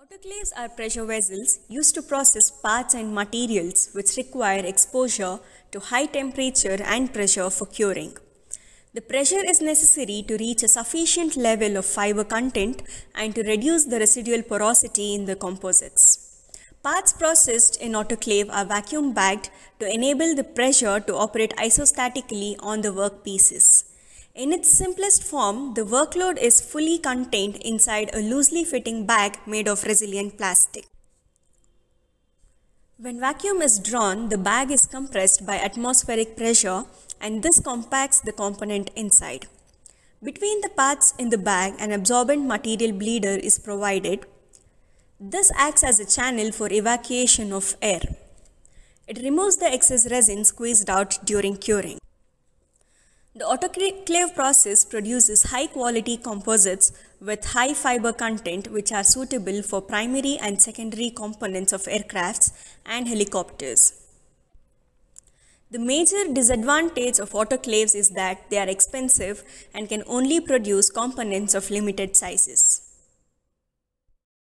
Autoclaves are pressure vessels used to process parts and materials which require exposure to high temperature and pressure for curing. The pressure is necessary to reach a sufficient level of fiber content and to reduce the residual porosity in the composites. Parts processed in autoclave are vacuum bagged to enable the pressure to operate isostatically on the workpieces. In its simplest form, the workload is fully contained inside a loosely fitting bag made of resilient plastic. When vacuum is drawn, the bag is compressed by atmospheric pressure and this compacts the component inside. Between the parts in the bag, an absorbent material bleeder is provided. This acts as a channel for evacuation of air. It removes the excess resin squeezed out during curing. The autoclave process produces high quality composites with high fiber content which are suitable for primary and secondary components of aircrafts and helicopters. The major disadvantage of autoclaves is that they are expensive and can only produce components of limited sizes.